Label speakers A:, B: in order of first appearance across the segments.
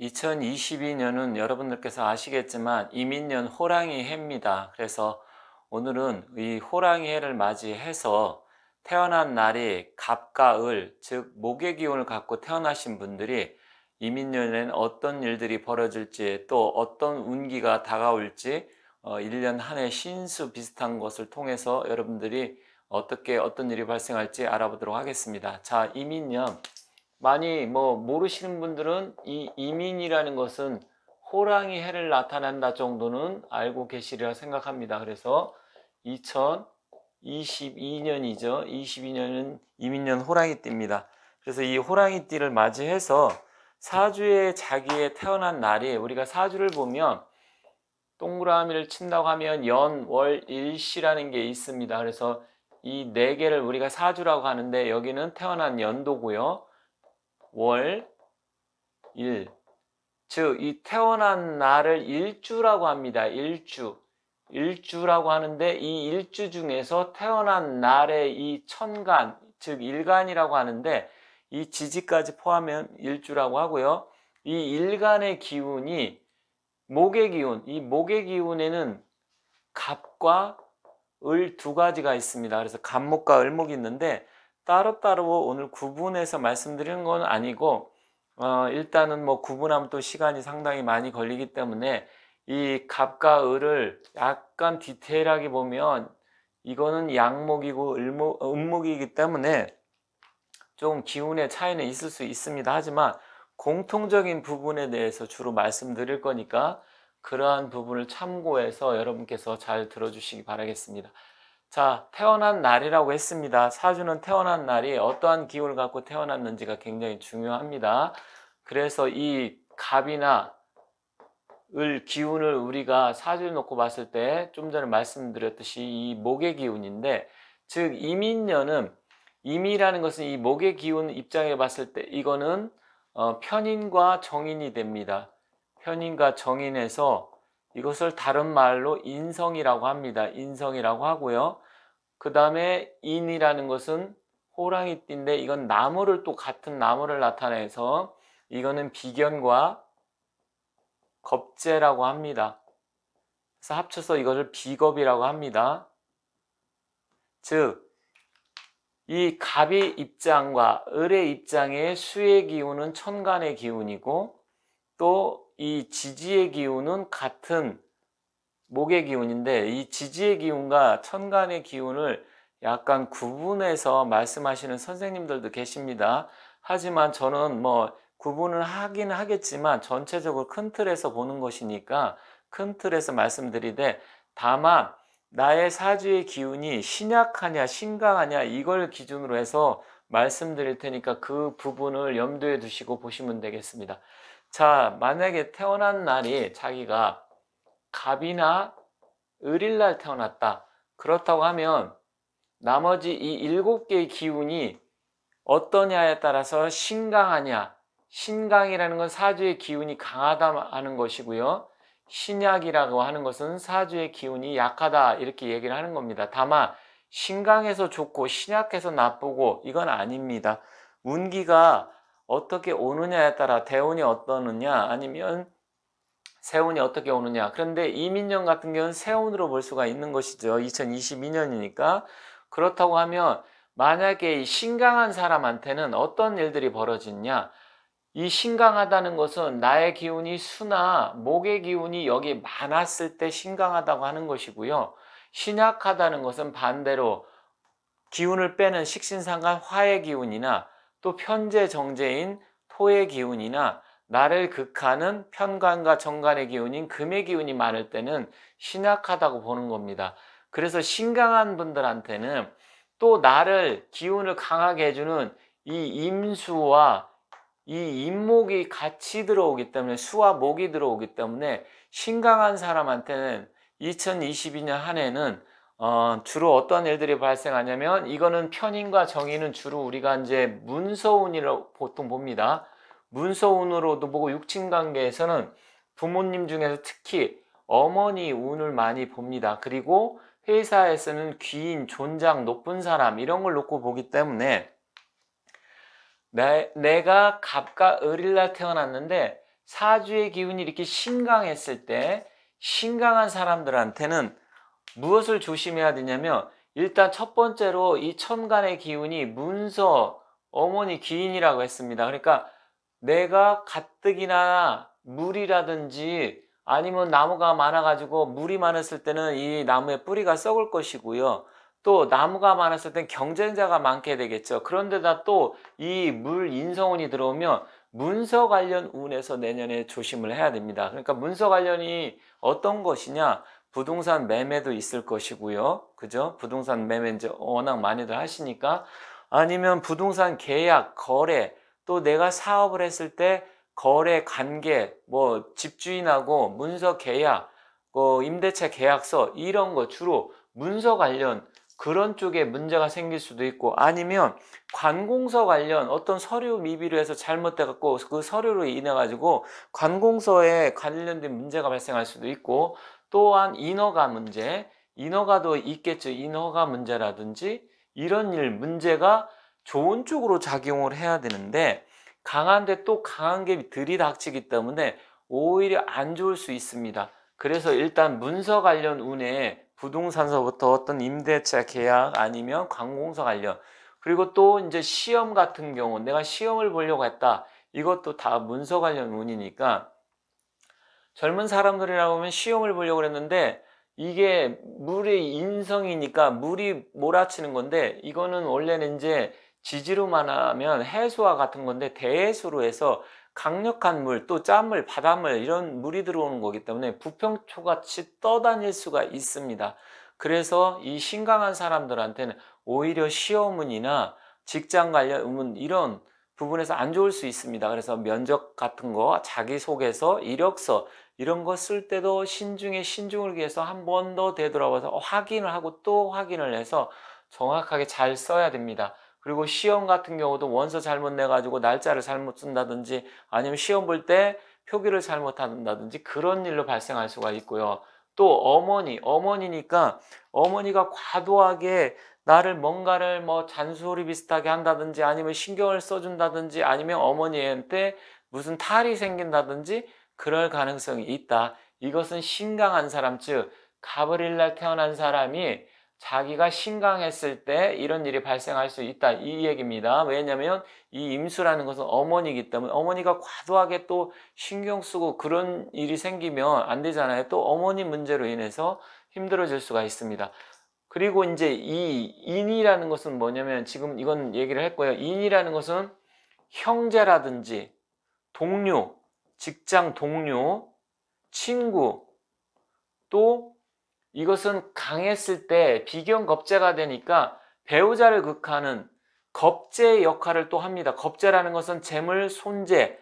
A: 2022년은 여러분들께서 아시겠지만 이민년 호랑이 해입니다. 그래서 오늘은 이 호랑이 해를 맞이해서 태어난 날이 갑과 을, 즉 목의 기운을 갖고 태어나신 분들이 이민년엔 어떤 일들이 벌어질지 또 어떤 운기가 다가올지 어, 1년 한 해 신수 비슷한 것을 통해서 여러분들이 어떻게 어떤 일이 발생할지 알아보도록 하겠습니다. 자, 이민년 많이 뭐 모르시는 분들은 이 이민이라는 것은 호랑이 해를 나타낸다 정도는 알고 계시리라 생각합니다. 그래서 2022년이죠. 22년은 이민년 호랑이띠입니다. 그래서 이 호랑이띠를 맞이해서 사주에 자기의 태어난 날이 우리가 사주를 보면 동그라미를 친다고 하면 연, 월, 일시라는 게 있습니다. 그래서 이 네 개를 우리가 사주라고 하는데 여기는 태어난 연도고요. 월, 일. 즉, 이 태어난 날을 일주라고 합니다. 일주. 일주라고 하는데 이 일주 중에서 태어난 날의 이 천간, 즉 일간이라고 하는데 이 지지까지 포함하면 일주라고 하고요. 이 일간의 기운이 목의 기운, 이 목의 기운에는 갑과 을 두 가지가 있습니다. 그래서 갑목과 을목이 있는데 따로따로 오늘 구분해서 말씀드리는 건 아니고 어, 일단은 뭐 구분하면 또 시간이 상당히 많이 걸리기 때문에 이 갑과 을을 약간 디테일하게 보면 이거는 양목이고 을목, 음목이기 때문에 좀 기운의 차이는 있을 수 있습니다. 하지만 공통적인 부분에 대해서 주로 말씀드릴 거니까 그러한 부분을 참고해서 여러분께서 잘 들어주시기 바라겠습니다. 자, 태어난 날이라고 했습니다. 사주는 태어난 날이 어떠한 기운을 갖고 태어났는지가 굉장히 중요합니다. 그래서 이 갑이나 을 기운을 우리가 사주를 놓고 봤을 때 좀 전에 말씀드렸듯이 이 목의 기운인데 즉 이민년은 임이라는 것은 이 목의 기운 입장에 봤을 때 이거는 어, 편인과 정인이 됩니다. 편인과 정인에서 이것을 다른 말로 인성이라고 합니다. 인성이라고 하고요. 그 다음에 인이라는 것은 호랑이띠인데 이건 나무를 또 같은 나무를 나타내서 이거는 비견과 겁재라고 합니다. 그래서 합쳐서 이것을 비겁이라고 합니다. 즉, 이 갑의 입장과 을의 입장의 수의 기운은 천간의 기운이고 또이 지지의 기운은 같은 목의 기운인데 이 지지의 기운과 천간의 기운을 약간 구분해서 말씀하시는 선생님들도 계십니다. 하지만 저는 뭐 구분을 하긴 하겠지만 전체적으로 큰 틀에서 보는 것이니까 큰 틀에서 말씀드리되 다만 나의 사주의 기운이 신약하냐 신강하냐 이걸 기준으로 해서 말씀드릴 테니까 그 부분을 염두에 두시고 보시면 되겠습니다. 자, 만약에 태어난 날이 자기가 갑이나 을일날 태어났다. 그렇다고 하면 나머지 이 일곱 개의 기운이 어떠냐에 따라서 신강하냐. 신강이라는 건 사주의 기운이 강하다 는 것이고요. 신약이라고 하는 것은 사주의 기운이 약하다 이렇게 얘기를 하는 겁니다. 다만 신강에서 좋고 신약해서 나쁘고 이건 아닙니다. 운기가 어떻게 오느냐에 따라 대운이 어떠느냐 아니면 세운이 어떻게 오느냐 그런데 이민년 같은 경우는 세운으로 볼 수가 있는 것이죠 2022년이니까 그렇다고 하면 만약에 이 신강한 사람한테는 어떤 일들이 벌어지냐 이 신강하다는 것은 나의 기운이 수나 목의 기운이 여기 많았을 때 신강하다고 하는 것이고요 신약하다는 것은 반대로 기운을 빼는 식신상간 화의 기운이나 또 편재 정제인 토의 기운이나 나를 극하는 편관과 정관의 기운인 금의 기운이 많을 때는 신약하다고 보는 겁니다. 그래서 신강한 분들한테는 또 나를 기운을 강하게 해주는 이 임수와 이 임목이 같이 들어오기 때문에 수와 목이 들어오기 때문에 신강한 사람한테는 2022년 한 해는 어, 주로 어떤 일들이 발생하냐면 이거는 편인과 정의는 주로 우리가 이제 문서운이라고 보통 봅니다. 문서운으로도 보고 육친관계에서는 부모님 중에서 특히 어머니 운을 많이 봅니다. 그리고 회사에서는 귀인, 존장, 높은 사람 이런 걸 놓고 보기 때문에 내, 내가 갑과 을일날 태어났는데 사주의 기운이 이렇게 신강했을 때 신강한 사람들한테는 무엇을 조심해야 되냐면 일단 첫 번째로 이 천간의 기운이 문서, 어머니 기인이라고 했습니다. 그러니까 내가 가뜩이나 물이라든지 아니면 나무가 많아가지고 물이 많았을 때는 이 나무의 뿌리가 썩을 것이고요. 또 나무가 많았을 땐 경쟁자가 많게 되겠죠. 그런데다 또 이 물 인성운이 들어오면 문서 관련 운에서 내년에 조심을 해야 됩니다. 그러니까 문서 관련이 어떤 것이냐? 부동산 매매도 있을 것이고요. 그죠? 부동산 매매 이제 워낙 많이들 하시니까 아니면 부동산 계약, 거래 또 내가 사업을 했을 때 거래 관계 뭐 집주인하고 문서 계약 어, 임대차 계약서 이런 거 주로 문서 관련 그런 쪽에 문제가 생길 수도 있고 아니면 관공서 관련 어떤 서류 미비로 해서 잘못돼 갖고 그 서류로 인해 가지고 관공서에 관련된 문제가 발생할 수도 있고 또한 인허가 문제, 인허가도 있겠죠. 인허가 문제라든지 이런 일 문제가 좋은 쪽으로 작용을 해야 되는데 강한데 또 강한 게 들이닥치기 때문에 오히려 안 좋을 수 있습니다. 그래서 일단 문서 관련 운에 부동산서부터 어떤 임대차 계약 아니면 관공서 관련 그리고 또 이제 시험 같은 경우 내가 시험을 보려고 했다. 이것도 다 문서 관련 운이니까 젊은 사람들이라고 하면 시험을 보려고 했는데 이게 물의 인성이니까 물이 몰아치는 건데 이거는 원래는 이제 지지로만 하면 해수와 같은 건데 대해수로 해서 강력한 물, 또 짠물, 바닷물 이런 물이 들어오는 거기 때문에 부평초같이 떠다닐 수가 있습니다. 그래서 이 신강한 사람들한테는 오히려 시험문이나 직장 관련 의문 이런 부분에서 안 좋을 수 있습니다. 그래서 면접 같은 거, 자기소개서, 이력서 이런 거 쓸 때도 신중에 신중을 위해서 한 번 더 되돌아와서 확인을 하고 또 확인을 해서 정확하게 잘 써야 됩니다. 그리고 시험 같은 경우도 원서 잘못 내가지고 날짜를 잘못 쓴다든지 아니면 시험 볼 때 표기를 잘못한다든지 그런 일로 발생할 수가 있고요. 또 어머니, 어머니니까 어머니가 과도하게 나를 뭔가를 뭐 잔소리 비슷하게 한다든지 아니면 신경을 써준다든지 아니면 어머니한테 무슨 탈이 생긴다든지 그럴 가능성이 있다. 이것은 신강한 사람, 즉가버릴날 태어난 사람이 자기가 신강했을 때 이런 일이 발생할 수 있다. 이 얘기입니다. 왜냐하면 이 임수라는 것은 어머니이기 때문에 어머니가 과도하게 또 신경 쓰고 그런 일이 생기면 안 되잖아요. 또 어머니 문제로 인해서 힘들어질 수가 있습니다. 그리고 이제 이 인이라는 것은 뭐냐면 지금 이건 얘기를 했고요. 인이라는 것은 형제라든지 동료, 직장 동료, 친구, 또 이것은 강했을 때 비경 겁재가 되니까 배우자를 극하는 겁재의 역할을 또 합니다. 겁재라는 것은 재물, 손재,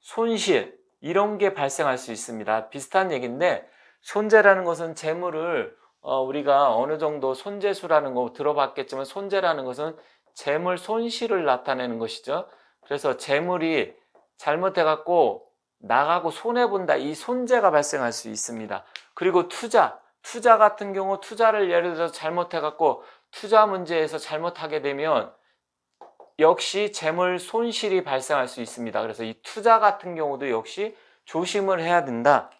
A: 손실 이런 게 발생할 수 있습니다. 비슷한 얘기인데 손재라는 것은 재물을 어, 우리가 어느 정도 손재수라는 거 들어봤겠지만 손재라는 것은 재물 손실을 나타내는 것이죠. 그래서 재물이 잘못해갖고 나가고 손해본다 이 손재가 발생할 수 있습니다. 그리고 투자, 투자 같은 경우 투자를 예를 들어서 잘못해갖고 투자 문제에서 잘못하게 되면 역시 재물 손실이 발생할 수 있습니다. 그래서 이 투자 같은 경우도 역시 조심을 해야 된다.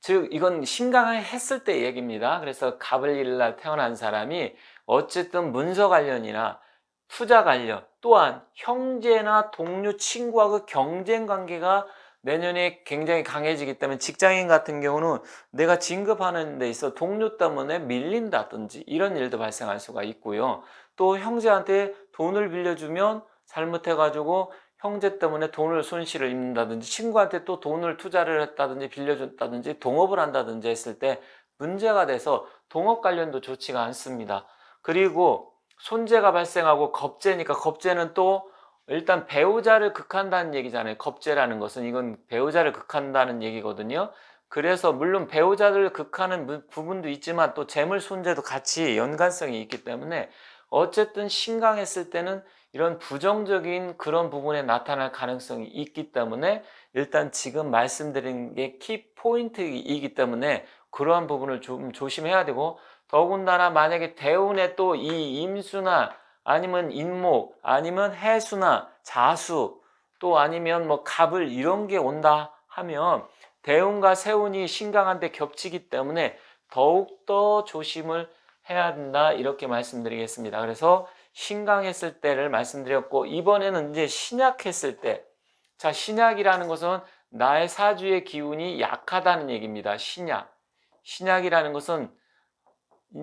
A: 즉 이건 신강했을 을때 얘기입니다. 그래서 갑을 일 날 태어난 사람이 어쨌든 문서 관련이나 투자 관련 또한 형제나 동료 친구하고 그 경쟁 관계가 내년에 굉장히 강해지기 때문에 직장인 같은 경우는 내가 진급하는 데 있어 동료 때문에 밀린다든지 이런 일도 발생할 수가 있고요. 또 형제한테 돈을 빌려주면 잘못해가지고 형제 때문에 돈을 손실을 입는다든지 친구한테 또 돈을 투자를 했다든지 빌려줬다든지 동업을 한다든지 했을 때 문제가 돼서 동업 관련도 좋지가 않습니다. 그리고 손재가 발생하고 겁재니까 겁재는 또 일단 배우자를 극한다는 얘기잖아요. 겁재라는 것은 이건 배우자를 극한다는 얘기거든요. 그래서 물론 배우자를 극하는 부분도 있지만 또 재물 손재도 같이 연관성이 있기 때문에 어쨌든 신강했을 때는 이런 부정적인 그런 부분에 나타날 가능성이 있기 때문에 일단 지금 말씀드린 게키 포인트이기 때문에 그러한 부분을 좀 조심해야 되고 더군다나 만약에 대운에 또 이 임수나 아니면 인목 아니면 해수나 자수 또 아니면 뭐 갑을 이런 게 온다 하면 대운과 세운이 신강한데 겹치기 때문에 더욱더 조심을 해야 된다 이렇게 말씀드리겠습니다. 그래서 신강했을 때를 말씀드렸고 이번에는 이제 신약했을 때 자, 신약이라는 것은 나의 사주의 기운이 약하다는 얘기입니다. 신약. 신약이라는 것은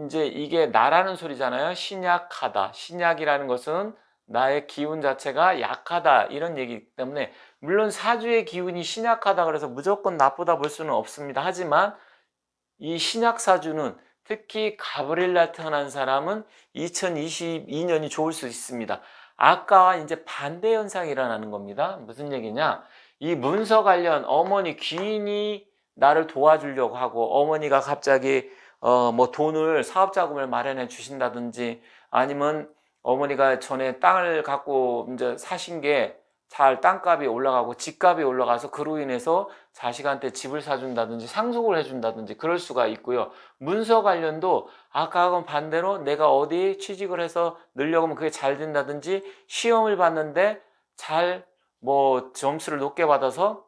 A: 이제 이게 나라는 소리잖아요. 신약하다. 신약이라는 것은 나의 기운 자체가 약하다 이런 얘기이기 때문에 물론 사주의 기운이 신약하다 그래서 무조건 나쁘다 볼 수는 없습니다. 하지만 이 신약 사주는 특히 가브릴라 태어난 사람은 2022년이 좋을 수 있습니다. 아까와 이제 반대 현상이 일어나는 겁니다. 무슨 얘기냐? 이 문서 관련 어머니 귀인이 나를 도와주려고 하고 어머니가 갑자기 어, 뭐 돈을 사업 자금을 마련해 주신다든지 아니면 어머니가 전에 땅을 갖고 이제 사신 게 잘 땅값이 올라가고 집값이 올라가서 그로 인해서 자식한테 집을 사준다든지 상속을 해준다든지 그럴 수가 있고요. 문서 관련도 아까하고 반대로 내가 어디 취직을 해서 늘려면 고하 그게 잘 된다든지 시험을 봤는데 잘 뭐 점수를 높게 받아서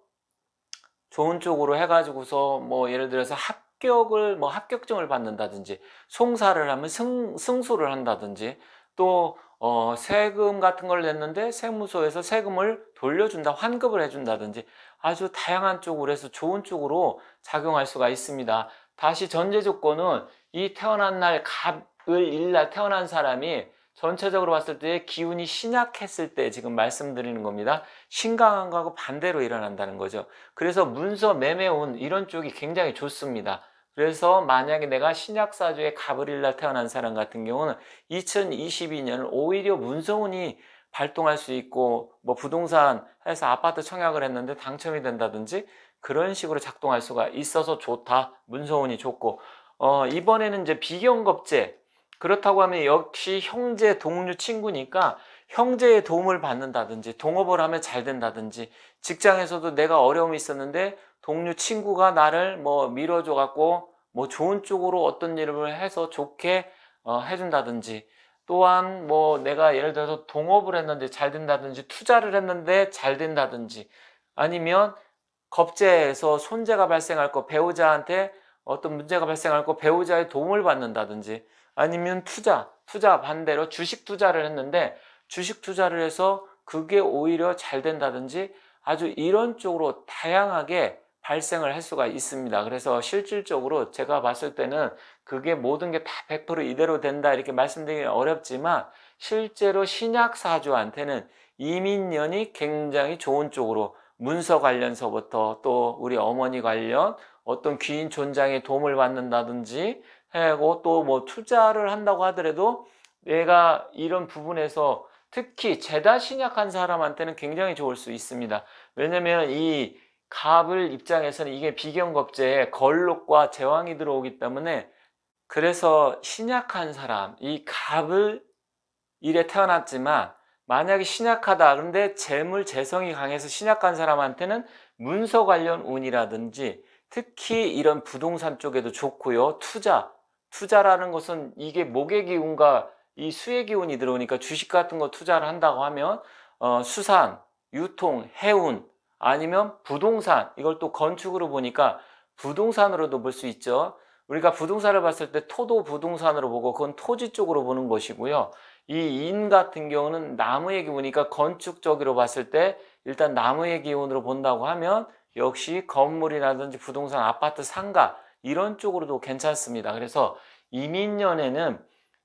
A: 좋은 쪽으로 해가지고서 뭐 예를 들어서 합 합격을 뭐 합격증을 받는다든지 송사를 하면 승, 승소를 한다든지 또 어, 세금 같은 걸 냈는데 세무소에서 세금을 돌려준다 환급을 해준다든지 아주 다양한 쪽으로 해서 좋은 쪽으로 작용할 수가 있습니다 다시 전제 조건은 이 태어난 날 갑을 일날 태어난 사람이 전체적으로 봤을 때 기운이 신약했을 때 지금 말씀드리는 겁니다. 신강한 거하고 반대로 일어난다는 거죠. 그래서 문서, 매매운 이런 쪽이 굉장히 좋습니다. 그래서 만약에 내가 신약사주에 가브릴날 태어난 사람 같은 경우는 2022년을 오히려 문성운이 발동할 수 있고 뭐 부동산 해서 아파트 청약을 했는데 당첨이 된다든지 그런 식으로 작동할 수가 있어서 좋다. 문성운이 좋고 어, 이번에는 이제 비경겁제 그렇다고 하면 역시 형제, 동료, 친구니까 형제의 도움을 받는다든지 동업을 하면 잘 된다든지 직장에서도 내가 어려움이 있었는데 동료 친구가 나를 뭐 밀어줘 갖고 뭐 좋은 쪽으로 어떤 일을 해서 좋게 어, 해준다든지 또한 뭐 내가 예를 들어서 동업을 했는데 잘 된다든지 투자를 했는데 잘 된다든지 아니면 겁제에서 손재가 발생할 거 배우자한테 어떤 문제가 발생할 거 배우자의 도움을 받는다든지 아니면 투자 투자 반대로 주식 투자를 했는데 주식 투자를 해서 그게 오히려 잘 된다든지 아주 이런 쪽으로 다양하게 발생을 할 수가 있습니다. 그래서 실질적으로 제가 봤을 때는 그게 모든 게 다 100% 이대로 된다 이렇게 말씀드리기 는 어렵지만 실제로 신약 사주한테는 이민년이 굉장히 좋은 쪽으로 문서 관련서부터 또 우리 어머니 관련 어떤 귀인 존장의 도움을 받는다든지 하고 또 뭐 투자를 한다고 하더라도 내가 이런 부분에서 특히 재다 신약한 사람한테는 굉장히 좋을 수 있습니다. 왜냐면 이 갑을 입장에서는 이게 비경겁제에 걸록과 제왕이 들어오기 때문에 그래서 신약한 사람, 이 갑을 이래 태어났지만 만약에 신약하다 그런데 재물, 재성이 강해서 신약한 사람한테는 문서 관련 운이라든지 특히 이런 부동산 쪽에도 좋고요. 투자, 투자라는 것은 이게 목의 기운과 이 수의 기운이 들어오니까 주식 같은 거 투자를 한다고 하면 어, 수산, 유통, 해운 아니면 부동산 이걸 또 건축으로 보니까 부동산으로도 볼 수 있죠. 우리가 부동산을 봤을 때 토도 부동산으로 보고 그건 토지 쪽으로 보는 것이고요. 이 인 같은 경우는 나무의 기운이니까 건축적으로 봤을 때 일단 나무의 기운으로 본다고 하면 역시 건물이라든지 부동산, 아파트, 상가 이런 쪽으로도 괜찮습니다. 그래서 이민년에는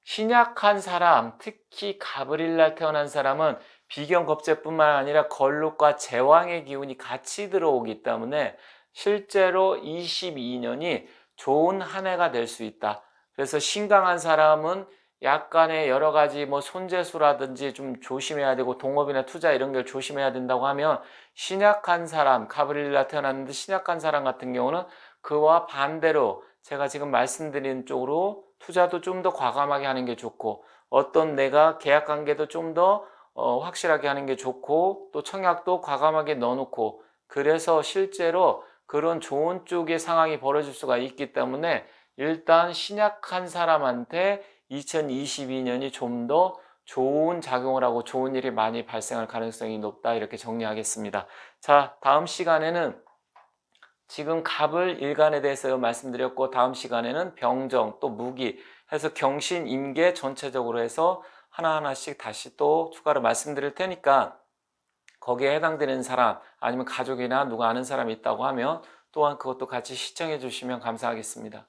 A: 신약한 사람, 특히 가브릴날 태어난 사람은 비경 겁제뿐만 아니라 걸룩과 제왕의 기운이 같이 들어오기 때문에 실제로 22년이 좋은 한 해가 될 수 있다. 그래서 신강한 사람은 약간의 여러 가지 뭐 손재수라든지 좀 조심해야 되고 동업이나 투자 이런 걸 조심해야 된다고 하면 신약한 사람, 가브릴라 태어났는데 신약한 사람 같은 경우는 그와 반대로 제가 지금 말씀드린 쪽으로 투자도 좀 더 과감하게 하는 게 좋고 어떤 내가 계약 관계도 좀더 어, 확실하게 하는 게 좋고 또 청약도 과감하게 넣어놓고 그래서 실제로 그런 좋은 쪽의 상황이 벌어질 수가 있기 때문에 일단 신약한 사람한테 2022년이 좀 더 좋은 작용을 하고 좋은 일이 많이 발생할 가능성이 높다 이렇게 정리하겠습니다. 자 다음 시간에는 지금 갑을 일간에 대해서 말씀드렸고 다음 시간에는 병정 또 무기 해서 경신 임계 전체적으로 해서 하나하나씩 다시 또 추가로 말씀드릴 테니까 거기에 해당되는 사람 아니면 가족이나 누가 아는 사람이 있다고 하면 또한 그것도 같이 시청해 주시면 감사하겠습니다.